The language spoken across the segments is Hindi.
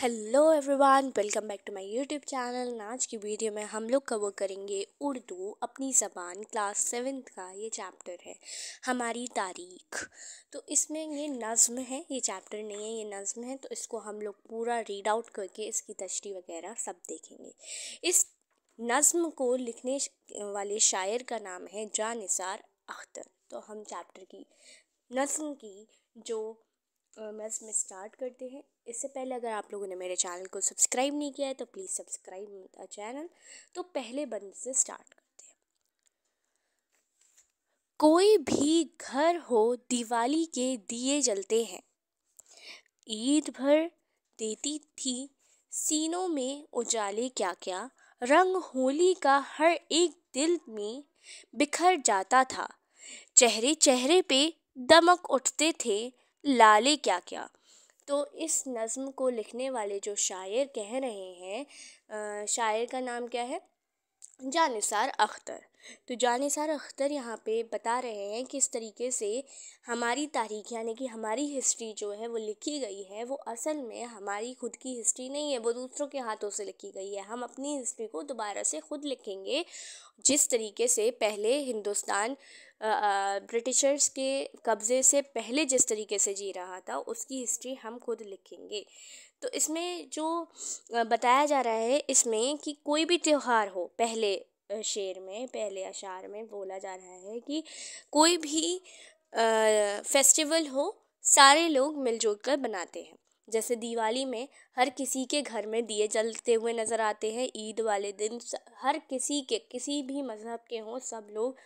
hello everyone welcome back to my YouTube channel आज की वीडियो में हम लोग कवर करेंगे उर्दू अपनी ज़बान क्लास सेवन्थ का ये चैप्टर है हमारी तारीख तो इसमें ये नज़म है ये चैप्टर नहीं है ये नज़म है तो इसको हम लोग पूरा रीड आउट करके इसकी तशरी वगैरह सब देखेंगे इस नज़म को लिखने वाले शायर का नाम है निसार अख्तर तो हम चैप्टर की नज़म की जो नज़म स्टार्ट करते हैं इससे पहले अगर आप लोगों ने मेरे चैनल को सब्सक्राइब नहीं किया है तो प्लीज़ सब्सक्राइब चैनल तो पहले बंद से स्टार्ट करते हैं कोई भी घर हो दिवाली के दिए जलते हैं ईद भर देती थी सीनों में उजाले क्या क्या रंग होली का हर एक दिल में बिखर जाता था चेहरे चेहरे पे दमक उठते थे लाले क्या क्या तो इस नज़म को लिखने वाले जो शायर कह रहे हैं शायर का नाम क्या है जानिसार अख्तर तो जानिसार अख्तर यहाँ पे बता रहे हैं कि इस तरीके से हमारी तारीख यानी कि हमारी हिस्ट्री जो है वो लिखी गई है वो असल में हमारी खुद की हिस्ट्री नहीं है वो दूसरों के हाथों से लिखी गई है हम अपनी हिस्ट्री को दोबारा से खुद लिखेंगे जिस तरीके से पहले हिंदुस्तान ब्रिटिशर्स के कब्ज़े से पहले जिस तरीके से जी रहा था उसकी हिस्ट्री हम खुद लिखेंगे तो इसमें जो बताया जा रहा है इसमें कि कोई भी त्यौहार हो पहले शेर में पहले अशार में बोला जा रहा है कि कोई भी फेस्टिवल हो सारे लोग मिलजुल कर बनाते हैं जैसे दिवाली में हर किसी के घर में दिए जलते हुए नज़र आते हैं ईद वाले दिन हर किसी के किसी भी मज़हब के हों सब लोग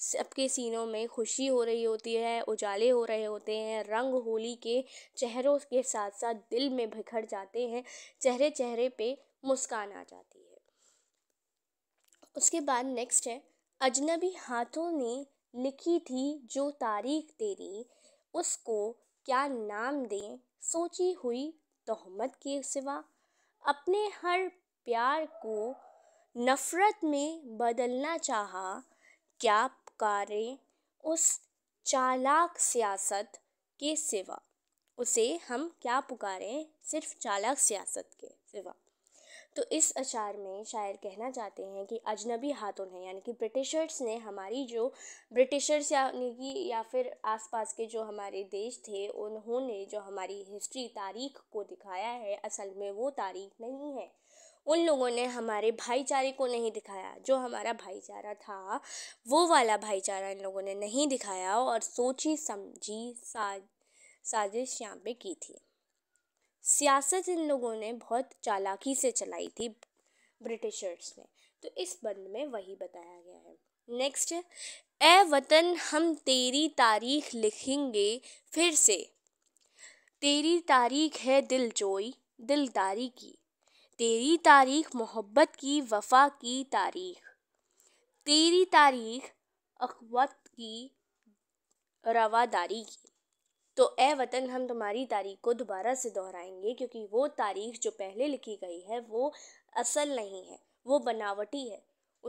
सबके सीनों में खुशी हो रही होती है उजाले हो रहे होते हैं रंग होली के चेहरों के साथ साथ दिल में बिखर जाते हैं चेहरे चेहरे पे मुस्कान आ जाती है उसके बाद नेक्स्ट है अजनबी हाथों ने लिखी थी जो तारीख तेरी उसको क्या नाम दें सोची हुई तोहमत के सिवा अपने हर प्यार को नफ़रत में बदलना चाहा क्या पुकारें उस चालाक सियासत के सिवा उसे हम क्या पुकारें सिर्फ चालाक सियासत के सिवा तो इस अचार में शायर कहना चाहते हैं कि अजनबी हाथों ने यानी कि ब्रिटिशर्स ने हमारी जो ब्रिटिशर्स यानी कि या फिर आसपास के जो हमारे देश थे उन्होंने जो हमारी हिस्ट्री तारीख को दिखाया है असल में वो तारीख नहीं है उन लोगों ने हमारे भाईचारे को नहीं दिखाया जो हमारा भाईचारा था वो वाला भाईचारा इन लोगों ने नहीं दिखाया और सोची समझी साजिश यहाँ पे की थी सियासत इन लोगों ने बहुत चालाकी से चलाई थी ब्रिटिशर्स ने तो इस बंद में वही बताया गया है नेक्स्ट ए वतन हम तेरी तारीख लिखेंगे फिर से तेरी तारीख है दिल जोई दिलदारी की तेरी तारीख मोहब्बत की वफा की तारीख तेरी तारीख अखवत की रवादारी की तो ए वतन हम तुम्हारी तारीख को दोबारा से दोहराएंगे क्योंकि वो तारीख जो पहले लिखी गई है वो असल नहीं है वो बनावटी है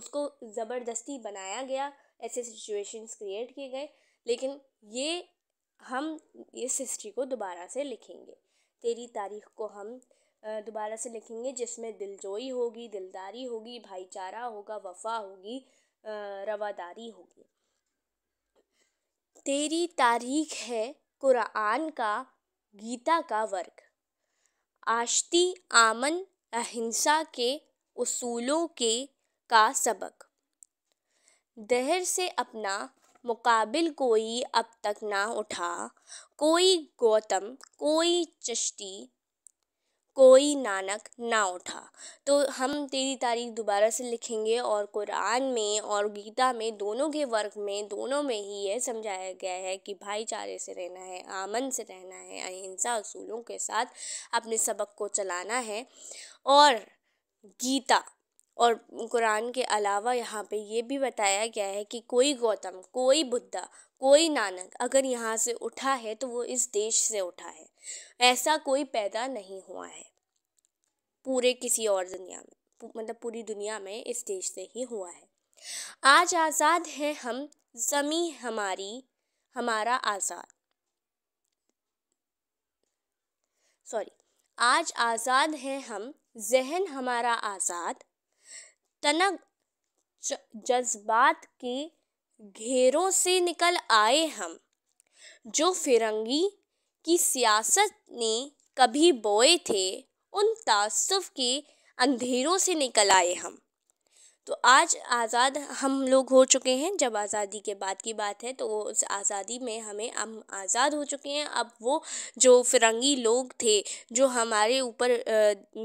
उसको ज़बरदस्ती बनाया गया ऐसे सिचुएशंस क्रिएट किए गए लेकिन ये हम इस हिस्ट्री को दोबारा से लिखेंगे तेरी तारीख को हम दोबारा से लिखेंगे जिसमें दिलजोई होगी दिलदारी होगी भाईचारा होगा वफा होगी रवादारी होगी तेरी तारीख है कुरान का गीता का वर्ग आश्ती आमन अहिंसा के उसूलों के का सबक दहर से अपना मुकाबिल कोई अब तक ना उठा कोई गौतम कोई चश्ती कोई नानक ना उठा तो हम तेरी तारीख दोबारा से लिखेंगे और कुरान में और गीता में दोनों के वर्ग में दोनों में ही यह समझाया गया है कि भाईचारे से रहना है आमन से रहना है अहिंसा असूलों के साथ अपने सबक को चलाना है और गीता और कुरान के अलावा यहाँ पे ये भी बताया गया है कि कोई गौतम कोई बुद्धा कोई नानक अगर यहाँ से उठा है तो वो इस देश से उठा है ऐसा कोई पैदा नहीं हुआ है पूरे किसी और दुनिया में मतलब पूरी दुनिया में इस देश से ही हुआ है आज आज़ाद है हम ज़मी हमारी हमारा आज़ाद सॉरी आज आज़ाद है हम जहन हमारा आज़ाद तनक जज्बात के घेरों से निकल आए हम जो फिरंगी की सियासत ने कभी बोए थे उन तासुफ के अंधेरों से निकल आए हम तो आज आज़ाद हम लोग हो चुके हैं जब आज़ादी के बाद की बात है तो उस आज़ादी में हमें हम आज़ाद हो चुके हैं अब वो जो फिरंगी लोग थे जो हमारे ऊपर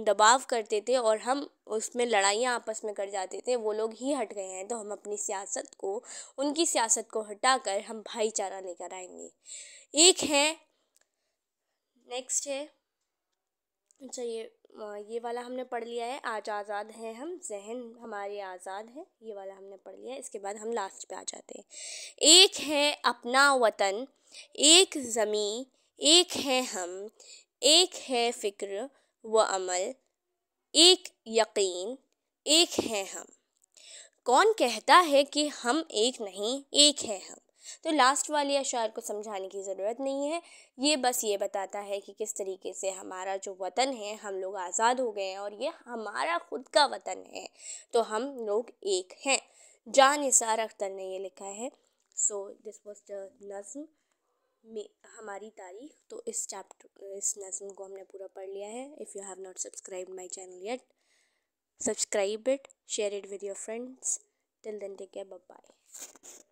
दबाव करते थे और हम उसमें लड़ाइयाँ आपस में कर जाते थे वो लोग ही हट गए हैं तो हम अपनी सियासत को उनकी सियासत को हटाकर हम भाईचारा लेकर आएंगे एक है नेक्स्ट है अच्छा ये हाँ, ये वाला हमने पढ़ लिया है आज आज़ाद हैं हम जहन हमारे आज़ाद है ये वाला हमने पढ़ लिया है इसके बाद हम लास्ट पे आ जाते हैं एक है अपना वतन एक ज़मी एक है हम एक है फ़िक्र व अमल एक यकीन एक है हम कौन कहता है कि हम एक नहीं एक है हम तो लास्ट वाले अशार को समझाने की ज़रूरत नहीं है ये बस ये बताता है कि किस तरीके से हमारा जो वतन है हम लोग आज़ाद हो गए हैं और ये हमारा खुद का वतन है तो हम लोग एक हैं जान निसार अख्तर ने ये लिखा है सो दिस वॉज द नज़म में हमारी तारीख तो इस चैप्टर इस नज़म को हमने पूरा पढ़ लिया है if you have not subscribe my channel yet subscribe it share it with your friends till then take care bye bye